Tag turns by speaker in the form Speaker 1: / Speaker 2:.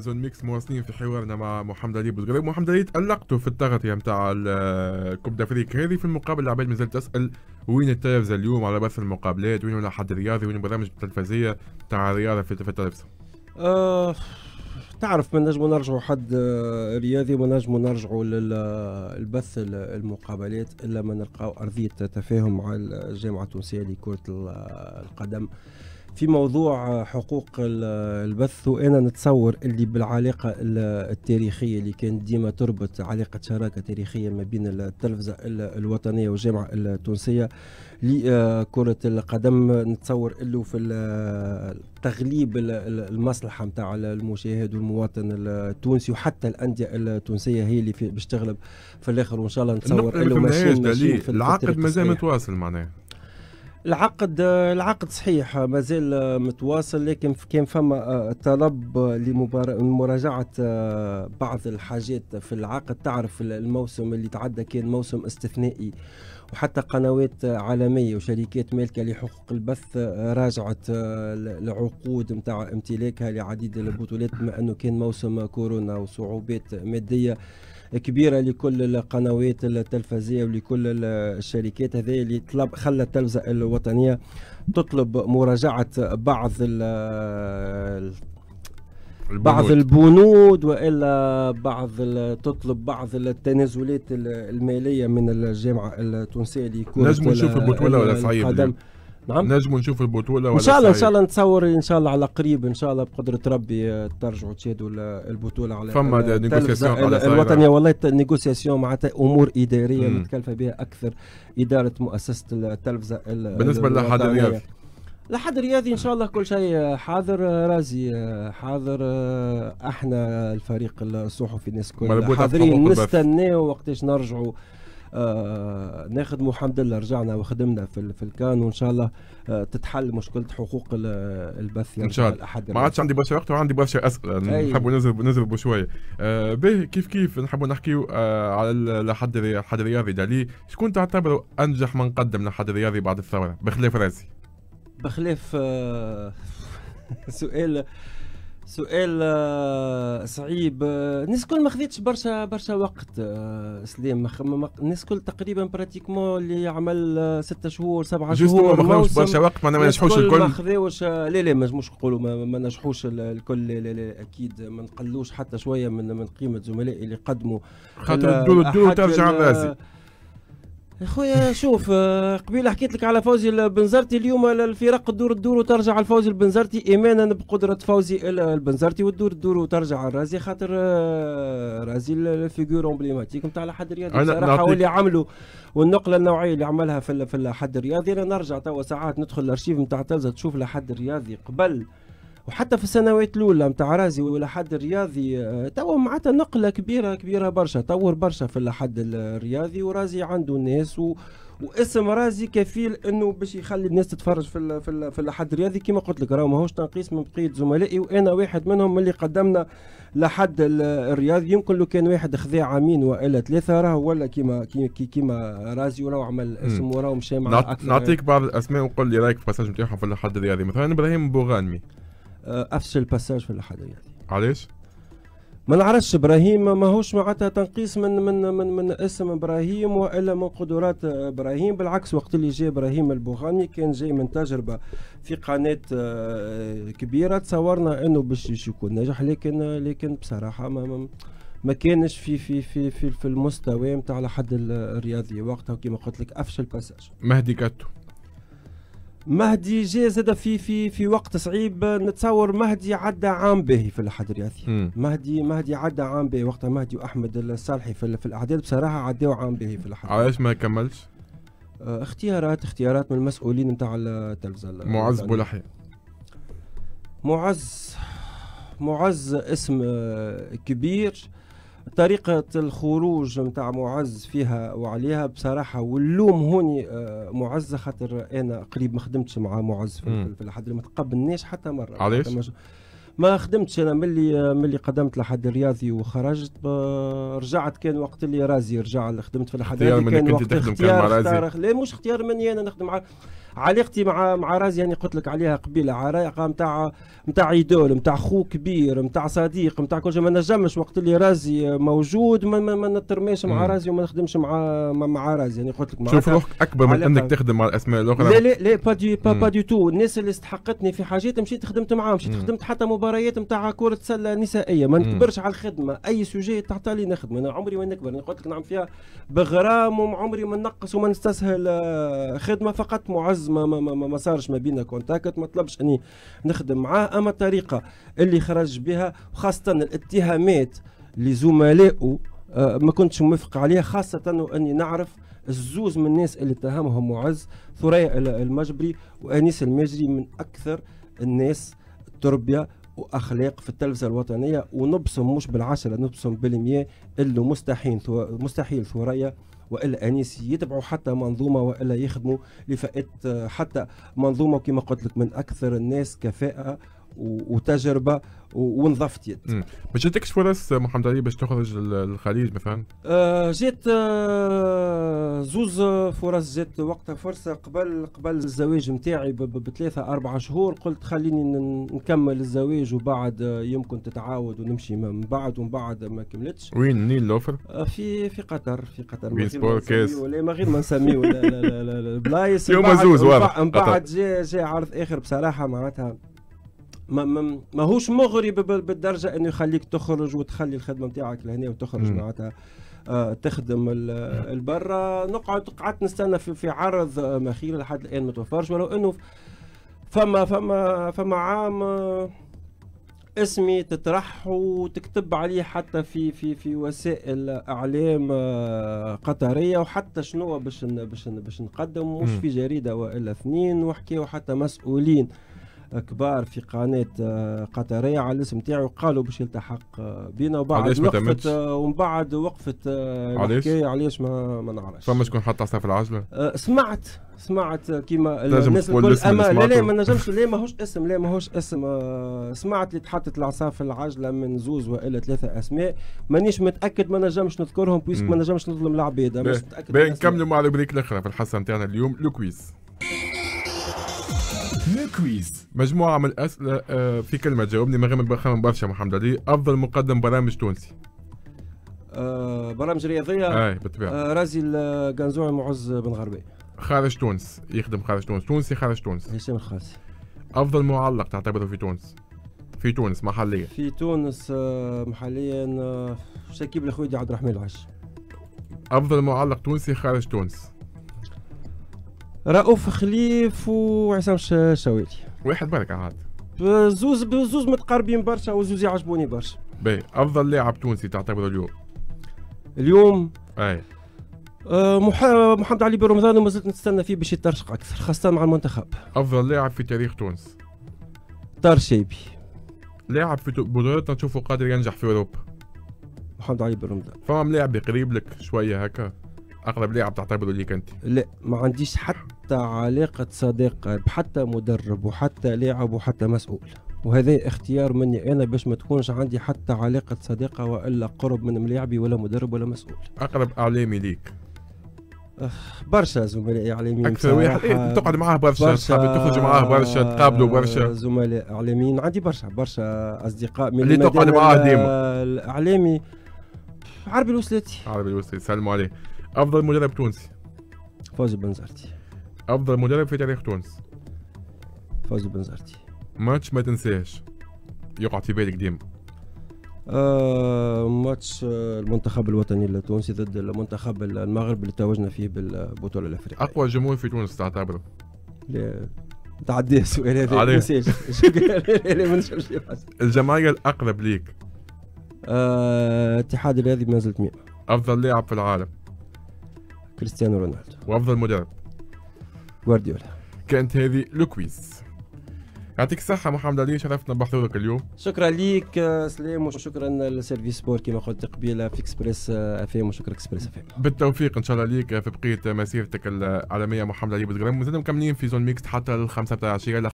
Speaker 1: زون ميكس مواصلين في حوارنا مع محمد علي بوزغريب محمد علي تألقتوا في التغطية نتاع الكوب دافريك هذه في المقابل العباد مازال تسأل وين التلفزة اليوم على بث المقابلات وين الأحد الرياضي وين البرامج التلفزية تاع الرياضة في التلفزة
Speaker 2: أه تعرف ما نجمو نرجعوا حد آه، رياضي ما نجمو نرجعوا للبث آه، المقابلات الا ما نلقاو ارضيه تفاهم مع الجامعه التونسيه لكره القدم في موضوع آه، حقوق آه، البث وانا نتصور اللي بالعلاقه التاريخيه اللي كانت ديما تربط علاقه شراكه تاريخيه ما بين التلفزه الوطنيه والجامعه التونسيه لكره آه، القدم نتصور انه في تغليب المصلحه نتاع المشاهد والمواطن التونسي وحتى الانديه التونسيه هي اللي باش تغلب في الاخر وان شاء الله
Speaker 1: نتصور انه ماشيين في العقد مازال متواصل معناها العقد
Speaker 2: العقد صحيح مازال متواصل لكن كان فما آه، طلب لمراجعه آه، بعض الحاجات في العقد تعرف الموسم اللي تعدى كان موسم استثنائي وحتى قنوات عالميه وشركات مالكه لحقوق البث آه، راجعت العقود نتاع امتلاكها لعديد البطولات بما انه كان موسم كورونا وصعوبات ماديه كبيره لكل القنوات التلفزيه ولكل الشركات هذه اللي طلب خلى التلفزه الوطنيه تطلب مراجعه بعض ال بعض البنود والا بعض تطلب بعض التنازلات الماليه من الجامعه التونسيه اللي يكون لازم نشوف البطوله ولا صعيب
Speaker 1: نعم نجموا نشوف البطوله ولا ان شاء الله ان شاء
Speaker 2: الله نتصور ان شاء الله على قريب ان شاء الله بقدره ربي ترجعوا تشادوا البطوله على فما نيغوسياسيون الوطنيه والله نيغوسياسيون معناتها امور اداريه متكلفه بها اكثر اداره مؤسسه التلفزه بالنسبه لحد الرياضي لحد الرياضي ان شاء الله كل شيء حاضر رازي حاضر احنا الفريق الصحفي الناس كلها حاضرين نستناو وقتاش نرجعوا آه، ناخد الحمد لله رجعنا وخدمنا في, في الكان وان شاء الله آه،
Speaker 1: تتحل مشكله حقوق البث يعني ان شاء الله يعني. ما عادش عندي برشا وقت وعندي برشا اسئله آه، أيوة. نحبوا نزرب نزربوا شويه آه به كيف كيف نحبوا نحكيوا آه على الحد الحد الرياضي دالي شكون تعتبروا انجح من قدم للحد الرياضي بعد الثوره بخلاف راسي
Speaker 2: بخلاف آه سؤال سؤال صعيب آه، آه، الناس الكل ما خذيتش برشا برشا وقت آه، سليم الناس الكل تقريبا براتيكمون اللي عمل ستة شهور سبعة شهور ما خذوش برشا وقت معناها ما نجحوش الكل ما خذوش لا لا ما نجموش نقولوا ما, نجحوش الكل لا لا اكيد ما نقلوش حتى شويه من من قيمه زملائي اللي قدموا خاطر تدور الدول ترجع الرازي خويا شوف آه، قبيله حكيت لك على فوزي البنزرتي اليوم الفرق الدور الدور وترجع لفوزي البنزرتي ايمانا بقدره فوزي البنزرتي والدور الدور وترجع الرازي خاطر آه، رازي الفيغور امبليماتيك نتاع الحد الرياضي صراحه واللي عملوا والنقله النوعيه اللي عملها في الحد الرياضي انا نرجع توا ساعات ندخل الارشيف نتاع تلزا تشوف الحد الرياضي قبل وحتى في السنوات الاولى نتاع رازي والاحد الرياضي آه، توا معناتها نقله كبيره كبيره برشا طور برشا في الحد الرياضي ورازي عنده ناس و... واسم رازي كفيل انه باش يخلي الناس تتفرج في ال في, ال في الحد الرياضي كما قلت لك راهو ماهوش تنقيس من بقيه زملائي وانا واحد منهم اللي قدمنا لحد الرياضي يمكن لو كان واحد خذا عامين والا ثلاثه راهو ولا كيما كيما رازي وراهو عمل اسم وراهو مشى مع نعطيك
Speaker 1: بعض الاسماء وقول لي رايك في الباساج نتاعهم في الحد الرياضي مثلا ابراهيم بوغانمي آه، افشل باساج في يعني علاش؟
Speaker 2: ما نعرفش ابراهيم ماهوش معناتها تنقيص من من من من اسم ابراهيم والا من قدرات ابراهيم بالعكس وقت اللي جاء ابراهيم البوغاني كان جاي من تجربه في قناه آه، كبيره تصورنا انه باش يكون ناجح لكن لكن بصراحه ما ما كانش في في في في, في المستوى نتاع لحد الرياضي وقتها كما قلت لك افشل باساج
Speaker 1: مهدي كاتو
Speaker 2: مهدي جاء زاد في في في وقت صعيب نتصور مهدي عدى عام باهي في الاحد الرياضي مهدي مهدي عدى عام باهي وقتها مهدي واحمد الصالحي في, في الاعداد بصراحه عدوا عام
Speaker 1: باهي في الاحد علاش ما كملش؟
Speaker 2: آه، اختيارات اختيارات من المسؤولين نتاع التلفزه
Speaker 1: معز يعني بولحي
Speaker 2: معز معز اسم آه، كبير طريقة الخروج نتاع معز فيها وعليها بصراحة واللوم هوني آه، معز خاطر أنا قريب ما خدمتش مع معز في, الحضري الحد ما تقبلناش حتى مرة علاش؟ ما خدمتش انا ملي ملي قدمت لحد الرياضي وخرجت رجعت كان وقت اللي رازي رجع خدمت في الحد الرياضي كان وقت اختيار مع رازي. لا إيه، مش اختيار مني انا نخدم مع علاقتي مع مع رازي يعني قلت لك عليها قبيله علاقه نتاع نتاع ايدول نتاع خو كبير نتاع صديق نتاع كل شيء ما نجمش وقت اللي رازي موجود ما, ما, ما نترماش مع رازي وما نخدمش مع مع رازي يعني قلت لك شوف روحك اكبر من انك
Speaker 1: تخدم مع الاسماء الاخرى لا لا
Speaker 2: لا با دي با, با دي تو الناس اللي استحقتني في حاجات مشيت خدمت معاهم مشيت خدمت حتى مباراه المباريات نتاع كرة سلة نسائية ما نكبرش على الخدمة أي سوجي تعطي لي نخدم أنا عمري ما نكبر أنا قلت لك نعمل فيها بغرام وعمري ما نقص وما نستسهل آه، خدمة فقط معز ما ما, ما, ما, ما صارش ما بينا كونتاكت ما طلبش أني نخدم معاه أما الطريقة اللي خرج بها وخاصة الاتهامات لزملائه آه، ما كنتش موافق عليها خاصة أني نعرف الزوز من الناس اللي اتهمهم معز ثريا المجبري وانيس المجري من اكثر الناس تربيه واخلاق في التلفزه الوطنيه ونبصم مش بالعشره نبصم بالمية اللي مستحيل مستحيل ثريا والا انيس يتبعوا حتى منظومه والا يخدموا لفئات حتى منظومه كما قلت لك من اكثر الناس كفاءه وتجربه ونظفت يد
Speaker 1: ما جاتكش فرص محمد علي باش تخرج للخليج مثلا؟
Speaker 2: آه جات آه زوز فرص جات وقتها فرصه قبل قبل الزواج نتاعي بثلاثه اربع شهور قلت خليني نكمل الزواج وبعد يمكن تتعاود ونمشي من بعد ومن بعد ما كملتش وين
Speaker 1: منين لوفر؟
Speaker 2: آه في في قطر في قطر بين سبور كاس ولا ما غير ما نسميه البلايص. يوم زوز واضح من بعد جاء جا عرض اخر بصراحه معناتها ما ماهوش مغري بالدرجه انه يخليك تخرج وتخلي الخدمه نتاعك لهنا وتخرج معناتها آه، تخدم البرة نقعد قعدت نستنى في, في عرض آه، مخيل لحد الان ما توفرش ولو انه فما فما فما عام آه، اسمي تطرح وتكتب عليه حتى في في في وسائل اعلام قطريه وحتى شنو باش باش باش نقدم مش في جريده والا اثنين وحكيوا حتى مسؤولين كبار في قناه آه، قطريه على الاسم تاعو قالوا باش يلتحق
Speaker 1: آه، بينا وبعد وقفت
Speaker 2: آه، ومن بعد وقفت الحكايه علاش ما ما
Speaker 1: نعرفش فما شكون حط عصا في العجله؟
Speaker 2: سمعت سمعت كيما الناس الكل اما لا لا ما نجمش لا ماهوش اسم لا ماهوش اسم سمعت اللي تحطت العصا في العجله من زوز والا ثلاثه اسماء مانيش متاكد ما نجمش نذكرهم بويسك ما نجمش نظلم العباد مش متاكد باهي نكملوا
Speaker 1: مع البريك الاخرى في الحصه نتاعنا اليوم لوكويس كويز مجموعة من الأسئلة آه، في كلمة جاوبني من غير ما برشا محمد علي أفضل مقدم برامج تونسي
Speaker 2: آه برامج رياضية أي بالطبيعة آه رازي
Speaker 1: القنزوع معز بن غربي خارج تونس يخدم خارج تونس تونسي خارج تونس هشام الخاسي أفضل معلق تعتبره في تونس في تونس محليا في تونس
Speaker 2: آه، محليا آه، شكيب الخويدي عبد الرحمن العش
Speaker 1: أفضل معلق تونسي خارج تونس رؤوف خليف وعصام الشاويلي واحد برك عاد
Speaker 2: زوز زوز متقاربين برشا وزوز يعجبوني برشا
Speaker 1: باهي افضل لاعب تونسي تعتبره طيب اليوم اليوم اي
Speaker 2: أه محمد علي بن رمضان وما زلت نستنى فيه باش يترشق اكثر خاصه مع المنتخب
Speaker 1: افضل لاعب في تاريخ تونس طار شيبي لاعب في بطولتنا تشوفه قادر ينجح في اوروبا محمد علي بن رمضان فما لاعب قريب لك شويه هكا اغلب لاعب تعتبره ليك انت
Speaker 2: لا ما عنديش حتى علاقه صداقه بحتى مدرب وحتى لاعب وحتى مسؤول وهذا اختيار مني انا باش ما تكونش عندي حتى علاقه صداقه والا قرب من ملاعبي ولا مدرب ولا مسؤول
Speaker 1: اقرب اعلامي ليك
Speaker 2: برشا زملاء اعلاميين اكثر واحد إيه تقعد معاه برشا, برشا تخرج معاه برشا تقابلوا برشا زملاء اعلاميين عندي برشا برشا اصدقاء من اللي تقعد معاه ديما
Speaker 1: الاعلامي عربي الوسلاتي عربي الوسلاتي سلموا عليه افضل مدرب تونسي فوزي بنزرتي افضل مدرب في تاريخ تونس فوزي بنزرتي ماتش ما تنساهش يقعد في بالك ديما
Speaker 2: آه ماتش آه، المنتخب الوطني التونسي ضد المنتخب المغرب
Speaker 1: اللي توجنا فيه بالبطوله الافريقيه اقوى جمهور في تونس تعتبره لا تعدي السؤال هذا ما الجمعيه الاقرب ليك آه اتحاد الرياضي بمنزله 100 افضل لاعب في العالم كريستيانو رونالدو وافضل مدرب جوارديولا كانت هذه لوكويز يعطيك الصحة محمد علي شرفتنا بحضورك اليوم
Speaker 2: شكرا ليك آه، سلام وشكرا لسيرفيس سبور كما قلت قبيلة في اكسبريس ام آه، وشكرا اكسبريس افام
Speaker 1: بالتوفيق ان شاء الله ليك في بقية مسيرتك العالمية محمد علي بودغرام مازال مكملين في زون ميكس حتى الخمسة بتاع العشية